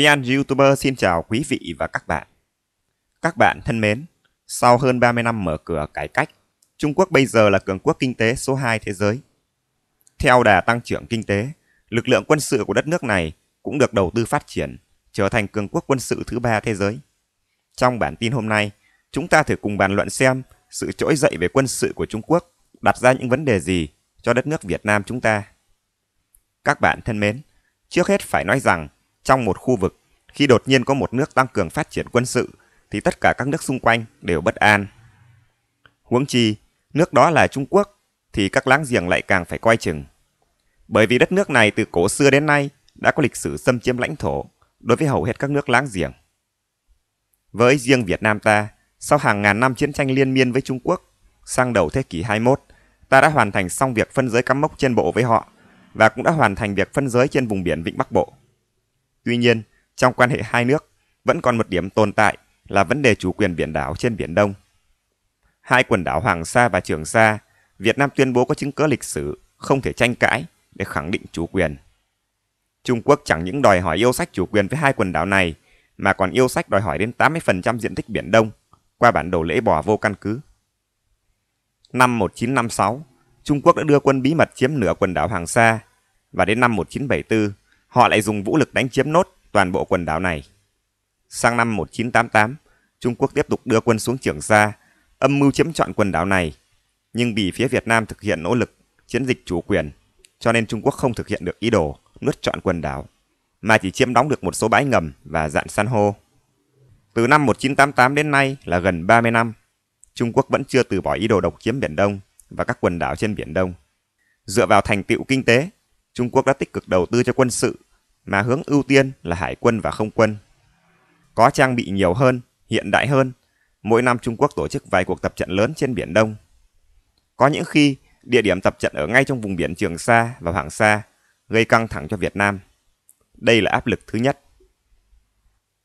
VN YouTuber xin chào quý vị và các bạn. Các bạn thân mến, sau hơn 30 năm mở cửa cải cách, Trung Quốc bây giờ là cường quốc kinh tế số 2 thế giới. Theo đà tăng trưởng kinh tế, lực lượng quân sự của đất nước này cũng được đầu tư phát triển, trở thành cường quốc quân sự thứ ba thế giới. Trong bản tin hôm nay, chúng ta thử cùng bàn luận xem sự trỗi dậy về quân sự của Trung Quốc đặt ra những vấn đề gì cho đất nước Việt Nam chúng ta. Các bạn thân mến, trước hết phải nói rằng trong một khu vực khi đột nhiên có một nước tăng cường phát triển quân sự, thì tất cả các nước xung quanh đều bất an. Huống chi, nước đó là Trung Quốc, thì các láng giềng lại càng phải coi chừng. Bởi vì đất nước này từ cổ xưa đến nay đã có lịch sử xâm chiếm lãnh thổ đối với hầu hết các nước láng giềng. Với riêng Việt Nam ta, sau hàng ngàn năm chiến tranh liên miên với Trung Quốc, sang đầu thế kỷ 21, ta đã hoàn thành xong việc phân giới cắm mốc trên bộ với họ và cũng đã hoàn thành việc phân giới trên vùng biển Vịnh Bắc Bộ. Tuy nhiên, trong quan hệ hai nước vẫn còn một điểm tồn tại là vấn đề chủ quyền biển đảo trên Biển Đông. Hai quần đảo Hoàng Sa và Trường Sa, Việt Nam tuyên bố có chứng cứ lịch sử không thể tranh cãi để khẳng định chủ quyền. Trung Quốc chẳng những đòi hỏi yêu sách chủ quyền với hai quần đảo này, mà còn yêu sách đòi hỏi đến 80% diện tích Biển Đông qua bản đồ lễ bỏ vô căn cứ. Năm 1956, Trung Quốc đã đưa quân bí mật chiếm nửa quần đảo Hoàng Sa, và đến năm 1974, họ lại dùng vũ lực đánh chiếm nốt toàn bộ quần đảo này. Sang năm 1988, Trung Quốc tiếp tục đưa quân xuống Trường Sa, âm mưu chiếm trọn quần đảo này. Nhưng vì phía Việt Nam thực hiện nỗ lực, chiến dịch chủ quyền, cho nên Trung Quốc không thực hiện được ý đồ nuốt trọn quần đảo, mà chỉ chiếm đóng được một số bãi ngầm và dạn san hô. Từ năm 1988 đến nay là gần 30 năm, Trung Quốc vẫn chưa từ bỏ ý đồ độc chiếm Biển Đông và các quần đảo trên Biển Đông. Dựa vào thành tựu kinh tế, Trung Quốc đã tích cực đầu tư cho quân sự mà hướng ưu tiên là hải quân và không quân. Có trang bị nhiều hơn, hiện đại hơn, mỗi năm Trung Quốc tổ chức vài cuộc tập trận lớn trên Biển Đông. Có những khi, địa điểm tập trận ở ngay trong vùng biển Trường Sa và Hoàng Sa, gây căng thẳng cho Việt Nam. Đây là áp lực thứ nhất.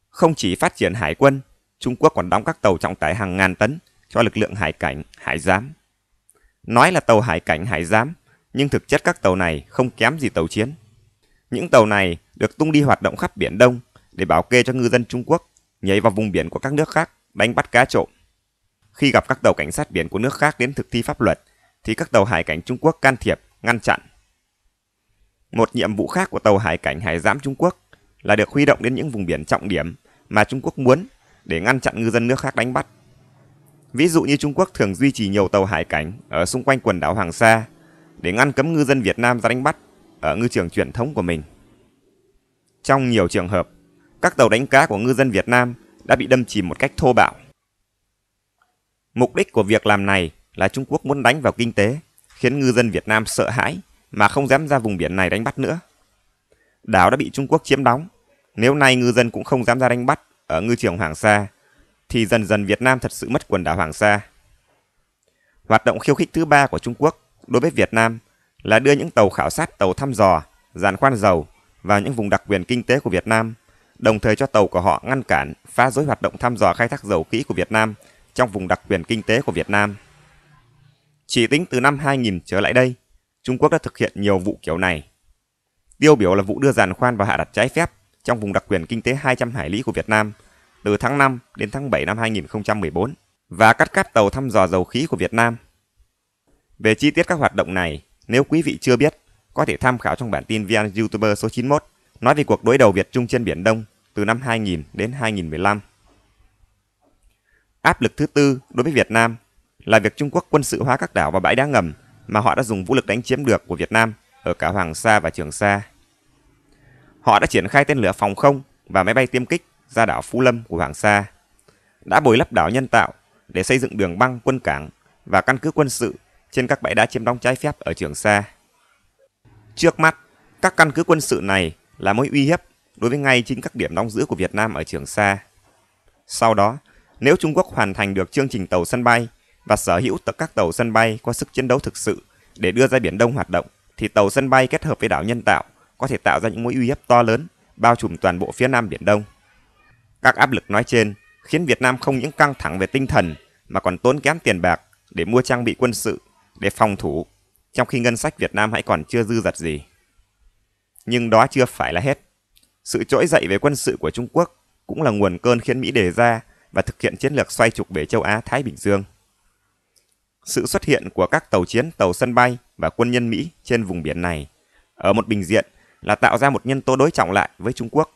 Không chỉ phát triển hải quân, Trung Quốc còn đóng các tàu trọng tải hàng ngàn tấn cho lực lượng hải cảnh, hải giám. Nói là tàu hải cảnh, hải giám, nhưng thực chất các tàu này không kém gì tàu chiến. Những tàu này được tung đi hoạt động khắp Biển Đông để bảo kê cho ngư dân Trung Quốc nhảy vào vùng biển của các nước khác đánh bắt cá trộm. Khi gặp các tàu cảnh sát biển của nước khác đến thực thi pháp luật, thì các tàu hải cảnh Trung Quốc can thiệp, ngăn chặn. Một nhiệm vụ khác của tàu hải cảnh hải giám Trung Quốc là được huy động đến những vùng biển trọng điểm mà Trung Quốc muốn để ngăn chặn ngư dân nước khác đánh bắt. Ví dụ như Trung Quốc thường duy trì nhiều tàu hải cảnh ở xung quanh quần đảo Hoàng Sa để ngăn cấm ngư dân Việt Nam ra đánh bắt ở ngư trường truyền thống của mình. Trong nhiều trường hợp, các tàu đánh cá của ngư dân Việt Nam đã bị đâm chìm một cách thô bạo. Mục đích của việc làm này là Trung Quốc muốn đánh vào kinh tế, khiến ngư dân Việt Nam sợ hãi mà không dám ra vùng biển này đánh bắt nữa. Đảo đã bị Trung Quốc chiếm đóng, nếu nay ngư dân cũng không dám ra đánh bắt ở ngư trường Hoàng Sa, thì dần dần Việt Nam thật sự mất quần đảo Hoàng Sa. Hoạt động khiêu khích thứ ba của Trung Quốc đối với Việt Nam là đưa những tàu khảo sát tàu thăm dò, giàn khoan dầu vào những vùng đặc quyền kinh tế của Việt Nam, đồng thời cho tàu của họ ngăn cản, phá rối hoạt động thăm dò khai thác dầu khí của Việt Nam trong vùng đặc quyền kinh tế của Việt Nam. Chỉ tính từ năm 2000 trở lại đây, Trung Quốc đã thực hiện nhiều vụ kiểu này. Tiêu biểu là vụ đưa giàn khoan và hạ đặt trái phép trong vùng đặc quyền kinh tế 200 hải lý của Việt Nam từ tháng 5 đến tháng 7 năm 2014 và cắt cáp tàu thăm dò dầu khí của Việt Nam. Về chi tiết các hoạt động này, nếu quý vị chưa biết, có thể tham khảo trong bản tin VN YouTuber số 91 nói về cuộc đối đầu Việt Trung trên Biển Đông từ năm 2000 đến 2015. Áp lực thứ tư đối với Việt Nam là việc Trung Quốc quân sự hóa các đảo và bãi đá ngầm mà họ đã dùng vũ lực đánh chiếm được của Việt Nam ở cả Hoàng Sa và Trường Sa. Họ đã triển khai tên lửa phòng không và máy bay tiêm kích ra đảo Phú Lâm của Hoàng Sa, đã bồi lấp đảo nhân tạo để xây dựng đường băng quân cảng và căn cứ quân sự trên các bãi đá chiếm đóng trái phép ở Trường Sa. Trước mắt, các căn cứ quân sự này là mối uy hiếp đối với ngay chính các điểm đóng giữ của Việt Nam ở Trường Sa. Sau đó, nếu Trung Quốc hoàn thành được chương trình tàu sân bay và sở hữu tất các tàu sân bay có sức chiến đấu thực sự để đưa ra Biển Đông hoạt động, thì tàu sân bay kết hợp với đảo nhân tạo có thể tạo ra những mối uy hiếp to lớn bao trùm toàn bộ phía Nam Biển Đông. Các áp lực nói trên khiến Việt Nam không những căng thẳng về tinh thần mà còn tốn kém tiền bạc để mua trang bị quân sự, để phòng thủ trong khi ngân sách Việt Nam hãy còn chưa dư dật gì. Nhưng đó chưa phải là hết. Sự trỗi dậy về quân sự của Trung Quốc cũng là nguồn cơn khiến Mỹ đề ra và thực hiện chiến lược xoay trục về châu Á-Thái Bình Dương. Sự xuất hiện của các tàu chiến, tàu sân bay và quân nhân Mỹ trên vùng biển này ở một bình diện là tạo ra một nhân tố đối trọng lại với Trung Quốc.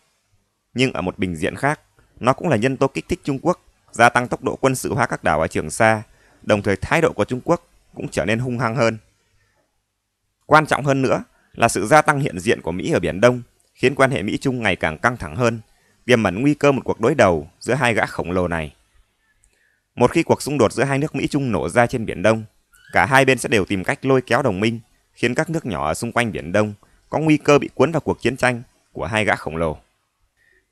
Nhưng ở một bình diện khác, nó cũng là nhân tố kích thích Trung Quốc gia tăng tốc độ quân sự hóa các đảo ở Trường Sa, đồng thời thái độ của Trung Quốc cũng trở nên hung hăng hơn. Quan trọng hơn nữa là sự gia tăng hiện diện của Mỹ ở Biển Đông khiến quan hệ Mỹ-Trung ngày càng căng thẳng hơn, tiềm ẩn nguy cơ một cuộc đối đầu giữa hai gã khổng lồ này. Một khi cuộc xung đột giữa hai nước Mỹ-Trung nổ ra trên Biển Đông, cả hai bên sẽ đều tìm cách lôi kéo đồng minh, khiến các nước nhỏ ở xung quanh Biển Đông có nguy cơ bị cuốn vào cuộc chiến tranh của hai gã khổng lồ.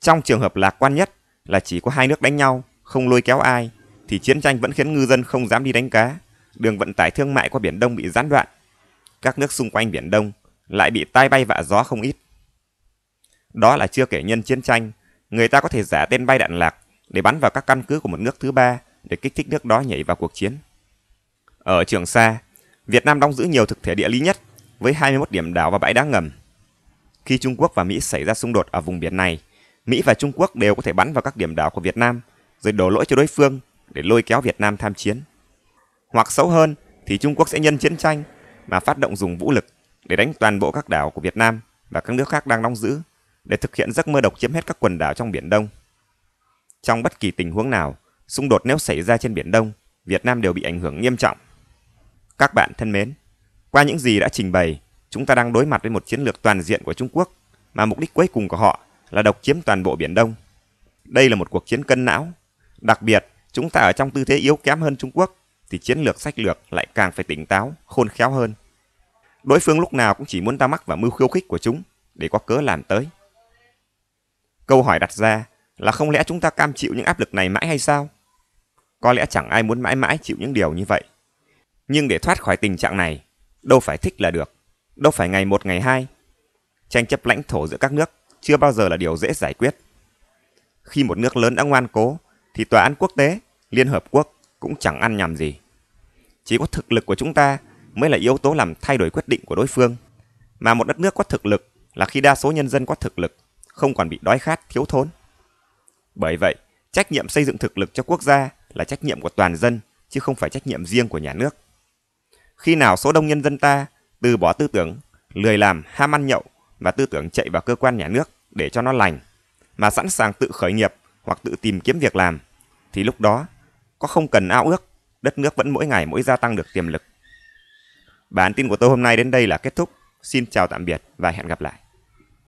Trong trường hợp lạc quan nhất là chỉ có hai nước đánh nhau, không lôi kéo ai, thì chiến tranh vẫn khiến ngư dân không dám đi đánh cá, đường vận tải thương mại qua Biển Đông bị gián đoạn các nước xung quanh Biển Đông lại bị tai bay vạ gió không ít. Đó là chưa kể nhân chiến tranh, người ta có thể giả tên bay đạn lạc để bắn vào các căn cứ của một nước thứ ba để kích thích nước đó nhảy vào cuộc chiến. Ở Trường Sa, Việt Nam đóng giữ nhiều thực thể địa lý nhất với 21 điểm đảo và bãi đá ngầm. Khi Trung Quốc và Mỹ xảy ra xung đột ở vùng biển này, Mỹ và Trung Quốc đều có thể bắn vào các điểm đảo của Việt Nam rồi đổ lỗi cho đối phương để lôi kéo Việt Nam tham chiến. Hoặc xấu hơn thì Trung Quốc sẽ nhân chiến tranh mà phát động dùng vũ lực để đánh toàn bộ các đảo của Việt Nam và các nước khác đang đóng giữ để thực hiện giấc mơ độc chiếm hết các quần đảo trong Biển Đông. Trong bất kỳ tình huống nào, xung đột nếu xảy ra trên Biển Đông, Việt Nam đều bị ảnh hưởng nghiêm trọng. Các bạn thân mến, qua những gì đã trình bày, chúng ta đang đối mặt với một chiến lược toàn diện của Trung Quốc mà mục đích cuối cùng của họ là độc chiếm toàn bộ Biển Đông. Đây là một cuộc chiến cân não. Đặc biệt, chúng ta ở trong tư thế yếu kém hơn Trung Quốc thì chiến lược sách lược lại càng phải tỉnh táo, khôn khéo hơn. Đối phương lúc nào cũng chỉ muốn ta mắc vào mưu khiêu khích của chúng để có cớ làm tới. Câu hỏi đặt ra là không lẽ chúng ta cam chịu những áp lực này mãi hay sao? Có lẽ chẳng ai muốn mãi mãi chịu những điều như vậy. Nhưng để thoát khỏi tình trạng này, đâu phải thích là được, đâu phải ngày một ngày hai. Tranh chấp lãnh thổ giữa các nước chưa bao giờ là điều dễ giải quyết. Khi một nước lớn đã ngoan cố, thì Tòa án Quốc tế, Liên Hợp Quốc cũng chẳng ăn nhằm gì. Chỉ có thực lực của chúng ta mới là yếu tố làm thay đổi quyết định của đối phương. Mà một đất nước có thực lực là khi đa số nhân dân có thực lực, không còn bị đói khát, thiếu thốn. Bởi vậy, trách nhiệm xây dựng thực lực cho quốc gia là trách nhiệm của toàn dân, chứ không phải trách nhiệm riêng của nhà nước. Khi nào số đông nhân dân ta từ bỏ tư tưởng, lười làm, ham ăn nhậu và tư tưởng chạy vào cơ quan nhà nước để cho nó lành, mà sẵn sàng tự khởi nghiệp hoặc tự tìm kiếm việc làm, thì lúc đó có không cần ao ước, đất nước vẫn mỗi ngày mỗi gia tăng được tiềm lực. Bản tin của tôi hôm nay đến đây là kết thúc. Xin chào tạm biệt và hẹn gặp lại.